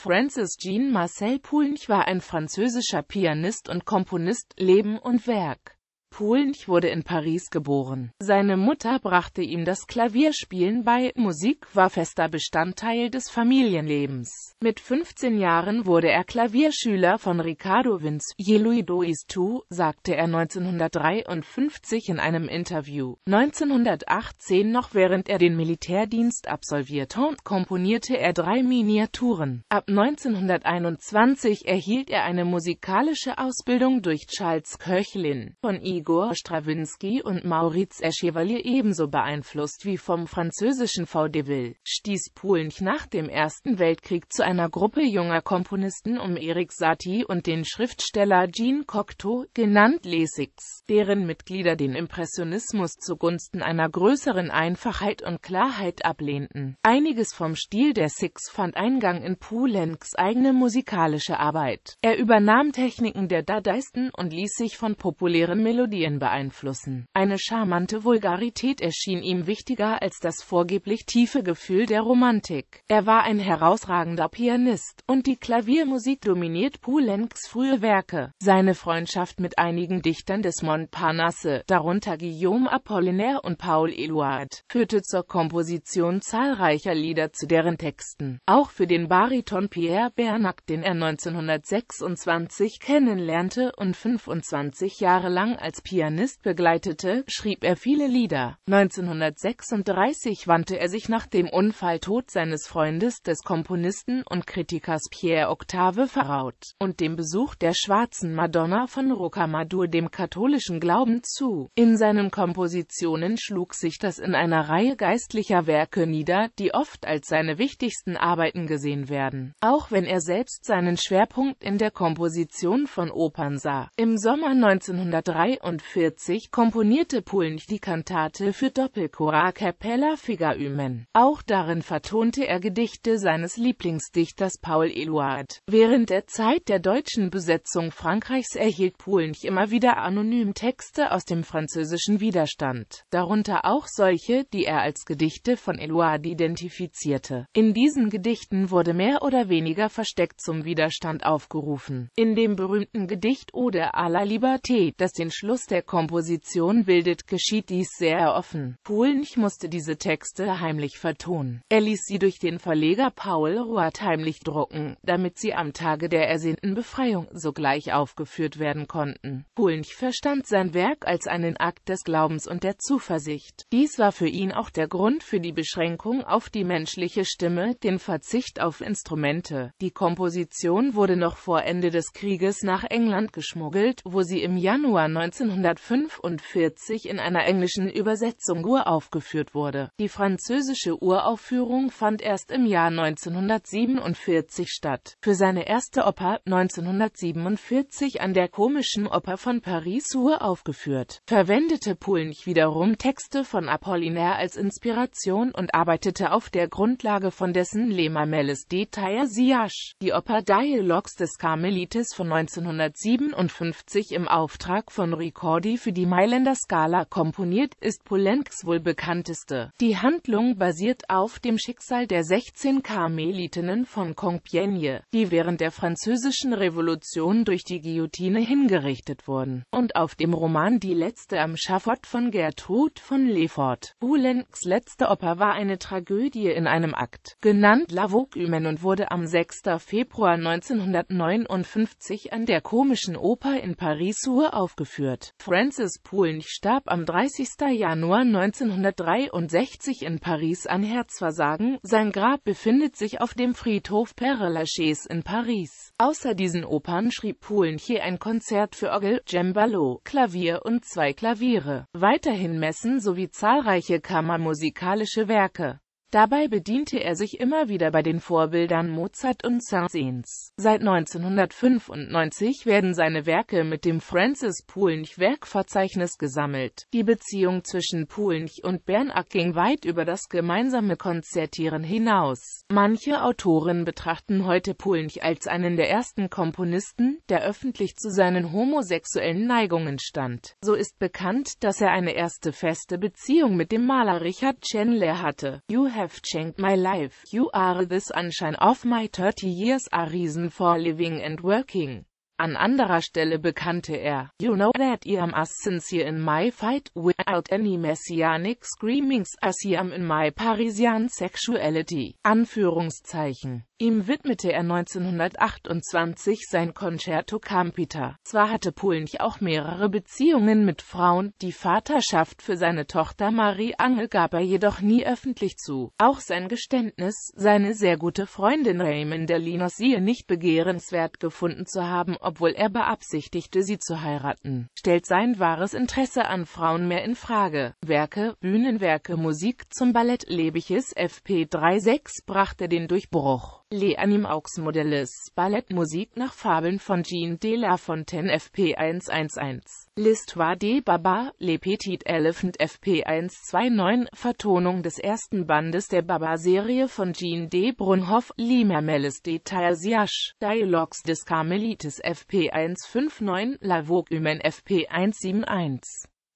Francis Jean Marcel Poulenc war ein französischer Pianist und Komponist, Leben und Werk Kulnich wurde in Paris geboren. Seine Mutter brachte ihm das Klavierspielen bei, Musik war fester Bestandteil des Familienlebens. Mit 15 Jahren wurde er Klavierschüler von Ricardo Vince. Je lui dois tu, sagte er 1953 in einem Interview. 1918, noch während er den Militärdienst absolvierte, komponierte er drei Miniaturen. Ab 1921 erhielt er eine musikalische Ausbildung durch Charles Köchlin von Igor Igor Strawinski und Maurice Chevalier ebenso beeinflusst wie vom französischen Vaudeville, stieß Poulenc nach dem Ersten Weltkrieg zu einer Gruppe junger Komponisten um Erik Satie und den Schriftsteller Jean Cocteau, genannt Lessix, deren Mitglieder den Impressionismus zugunsten einer größeren Einfachheit und Klarheit ablehnten. Einiges vom Stil der Six fand Eingang in Poulencs eigene musikalische Arbeit. Er übernahm Techniken der Dadaisten und ließ sich von populären Melodien Medien beeinflussen. Eine charmante Vulgarität erschien ihm wichtiger als das vorgeblich tiefe Gefühl der Romantik. Er war ein herausragender Pianist, und die Klaviermusik dominiert Poulencs frühe Werke. Seine Freundschaft mit einigen Dichtern des Montparnasse, darunter Guillaume Apollinaire und Paul Éluard, führte zur Komposition zahlreicher Lieder zu deren Texten. Auch für den Bariton Pierre Bernac, den er 1926 kennenlernte und 25 Jahre lang als als Pianist begleitete, schrieb er viele Lieder. 1936 wandte er sich nach dem Unfalltod seines Freundes, des Komponisten und Kritikers Pierre Octave Faraut, und dem Besuch der schwarzen Madonna von Rocamadour dem katholischen Glauben zu. In seinen Kompositionen schlug sich das in einer Reihe geistlicher Werke nieder, die oft als seine wichtigsten Arbeiten gesehen werden, auch wenn er selbst seinen Schwerpunkt in der Komposition von Opern sah. Im Sommer 1933 1942 komponierte Pulch die Kantate für Doppelchor Capella Figaümen. Auch darin vertonte er Gedichte seines Lieblingsdichters Paul Eluard. Während der Zeit der deutschen Besetzung Frankreichs erhielt Pulch immer wieder anonym Texte aus dem französischen Widerstand, darunter auch solche, die er als Gedichte von Eluard identifizierte. In diesen Gedichten wurde mehr oder weniger versteckt zum Widerstand aufgerufen. In dem berühmten Gedicht Ode à la Liberté, das den Schluss aus der Komposition bildet, geschieht dies sehr offen. Pulnich musste diese Texte heimlich vertonen. Er ließ sie durch den Verleger Paul Ruart heimlich drucken, damit sie am Tage der ersehnten Befreiung sogleich aufgeführt werden konnten. Pulnich verstand sein Werk als einen Akt des Glaubens und der Zuversicht. Dies war für ihn auch der Grund für die Beschränkung auf die menschliche Stimme, den Verzicht auf Instrumente. Die Komposition wurde noch vor Ende des Krieges nach England geschmuggelt, wo sie im Januar 19 1945 in einer englischen Übersetzung uraufgeführt wurde. Die französische Uraufführung fand erst im Jahr 1947 statt. Für seine erste Oper 1947 an der Komischen Oper von Paris uraufgeführt, verwendete Poulenc wiederum Texte von Apollinaire als Inspiration und arbeitete auf der Grundlage von dessen Les Mamelles des Taillasiages, die Oper Dialogues des Karmelites von 1957 im Auftrag von Rico Accordi für die Mailänder Skala komponiert, ist Poulencs wohl bekannteste. Die Handlung basiert auf dem Schicksal der 16 Karmelitinnen von Compiègne, die während der Französischen Revolution durch die Guillotine hingerichtet wurden, und auf dem Roman Die Letzte am Schafott von Gertrud von Lefort. Poulencs letzte Oper war eine Tragödie in einem Akt, genannt La Vogue und wurde am 6. Februar 1959 an der Komischen Oper in Paris-Sur aufgeführt. Francis Poulenc starb am 30. Januar 1963 in Paris an Herzversagen. Sein Grab befindet sich auf dem Friedhof Père Lachaise in Paris. Außer diesen Opern schrieb Poulenc ein Konzert für Orgel, Cembalo, Klavier und zwei Klaviere. Weiterhin Messen sowie zahlreiche kammermusikalische Werke. Dabei bediente er sich immer wieder bei den Vorbildern Mozart und Saint-Saëns. Seit 1995 werden seine Werke mit dem Francis-Poulenc-Werkverzeichnis gesammelt. Die Beziehung zwischen Poulenc und Bernack ging weit über das gemeinsame Konzertieren hinaus. Manche Autoren betrachten heute Poulenc als einen der ersten Komponisten, der öffentlich zu seinen homosexuellen Neigungen stand. So ist bekannt, dass er eine erste feste Beziehung mit dem Maler Richard Chandler hatte. You have changed my life. You are the sunshine of my 30 years a reason for living and working. An anderer Stelle bekannte er, You know that I am a sincere in my fight without any messianic screamings as I am in my Parisian sexuality. Anführungszeichen. Ihm widmete er 1928 sein Concerto Campita. Zwar hatte Pulch auch mehrere Beziehungen mit Frauen, die Vaterschaft für seine Tochter Marie Angel gab er jedoch nie öffentlich zu. Auch sein Geständnis, seine sehr gute Freundin Raymond Delinos siehe nicht begehrenswert gefunden zu haben, obwohl er beabsichtigte, sie zu heiraten, stellt sein wahres Interesse an Frauen mehr in Frage. Werke, Bühnenwerke, Musik zum Ballett Lebiches FP36 brachte den Durchbruch. Les Animaux Modellis, Ballettmusik nach Fabeln von Jean de La Fontaine FP111, L'Histoire de Baba, Le Petit Elephant FP129, Vertonung des ersten Bandes der Baba-Serie von Jean de Brunhoff, Limermelles de Tailsiache, Dialogs des Carmelites FP FP159 La Vogue Humaine FP171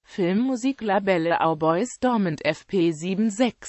Filmmusik La Belle au Boys Dormant FP76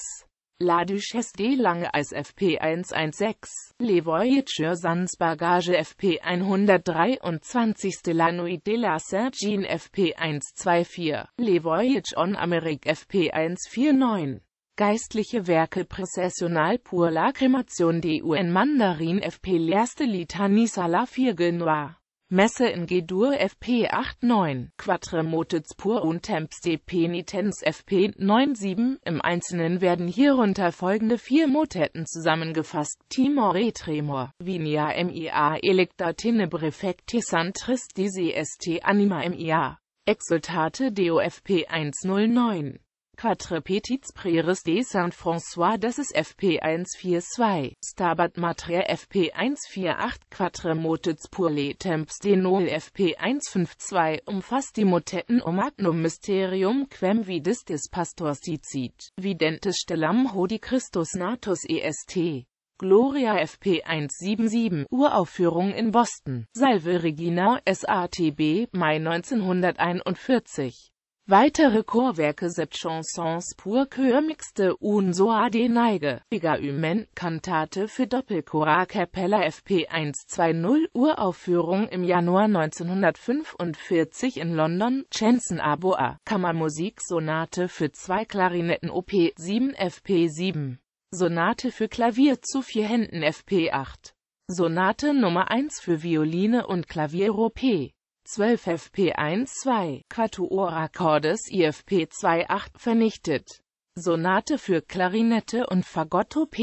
La Duchesse de Lange Eis FP116 Les Voyageurs sans Bagage FP123 La Nuit de la saint FP124 Les Voyages en Amérique FP149 Geistliche Werke Processional pour la Cremation de UN Mandarin FP L'Erste Litanie Salafirge Noir Messe in G-Dur FP 89 9 Quatremotiz pur und Temps de Penitens FP 97 Im Einzelnen werden hierunter folgende vier Motetten zusammengefasst. Timor et tremor, Vinia mia electa tenebre fectis antris est anima mia. Exultate DOFP 109 Quatre Petits Prieres de Saint-François, das ist FP 142, Stabat Matria FP 148, Quatre Motets pour les Temps de Noël FP 152, umfasst die Motetten um Magnum Mysterium Quem Vides des Pastors Dicit, Videntes Stellam Hodi Christus Natus EST. Gloria FP 177, Uraufführung in Boston, Salve Regina SATB, Mai 1941. Weitere Chorwerke sept Chansons pour Chœur Mixte un soir de Neige, Hymn, Kantate für Doppelchor a Cappella FP 120 Uraufführung im Januar 1945 in London, Chanson Aboa, Bois, Kammermusik Sonate für zwei Klarinetten OP 7 FP 7, Sonate für Klavier zu vier Händen FP 8, Sonate Nummer 1 für Violine und Klavier OP 12 FP1-2 Quatuor-Akkordes IFP-28 vernichtet. Sonate für Klarinette und Fagott op.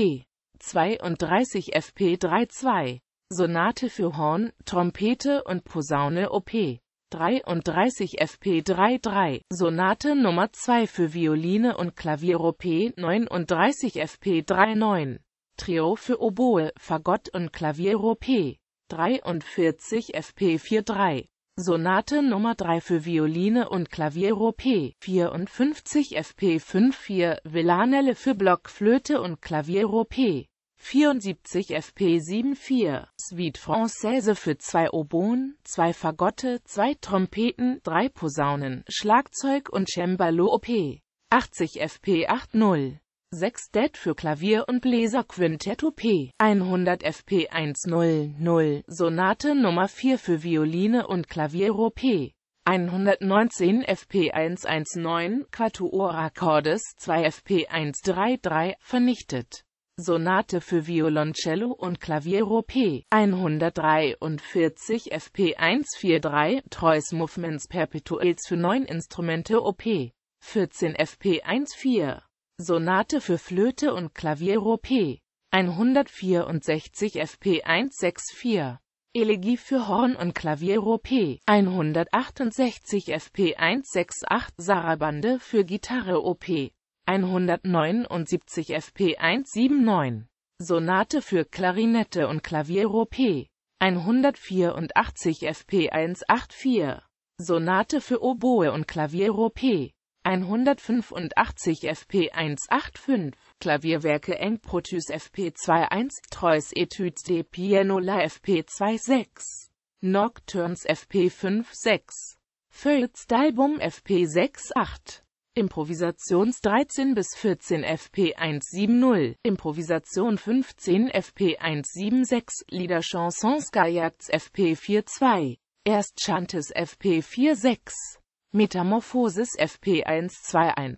32 FP3-2 Sonate für Horn, Trompete und Posaune op. 33 FP3-3 Sonate Nummer 2 für Violine und Klavier op. 39 FP3-9 Trio für Oboe, Fagott und Klavier op. 43 FP4-3 Sonate Nummer 3 für Violine und Klavier op. 54 fp 54 4 Villanelle für Blockflöte und Klavier op. 74 fp 74 Suite Française für zwei Oboen, zwei Fagotte, zwei Trompeten, drei Posaunen, Schlagzeug und Cembalo op. 80 fp 80 6 Dead für Klavier und Bläser Quintett op. 100 fp 100, Sonate Nummer 4 für Violine und Klavier op. 119 fp 119, Quatuor Accordes 2 fp 133, vernichtet. Sonate für Violoncello und Klavier op. 143 fp 143, Trois Movements Perpetuels für 9 Instrumente op. 14 fp 14 Sonate für Flöte und Klavier op. 164 fp 164, Elegie für Horn und Klavier op. 168 fp 168, Sarabande für Gitarre op. 179 fp 179, Sonate für Klarinette und Klavier op. 184 fp 184, Sonate für Oboe und Klavier op. 185 FP185, Klavierwerke Engprotus FP21, Treus Etudes de Pianola FP26, Nocturnes FP56, Feuillets d'Album FP68. Improvisations 13 bis 14 FP170, Improvisation 15 FP176, Lieder Chansons Gaillards FP42, Erst Chantes FP46. Metamorphosis FP121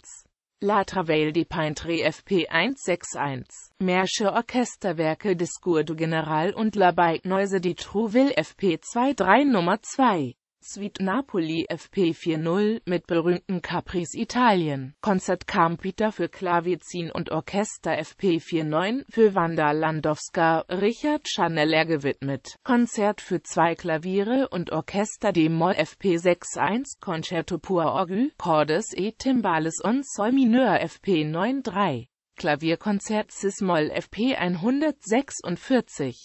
La Travail de Peintre FP161, Märsche Orchesterwerke Discours du General und La Bike de Trouville FP23 Nummer 2. Suite Napoli FP 4.0 mit berühmten Capris Italien, Konzert Konzertkampiter für Klavizin und Orchester FP 4.9 für Wanda Landowska, Richard Chaneler gewidmet, Konzert für zwei Klaviere und Orchester D-Moll FP 6.1, Concerto pour Orgue, Cordes et Timbales und Sol Mineur FP 9.3. Klavierkonzert Cis-Moll FP 146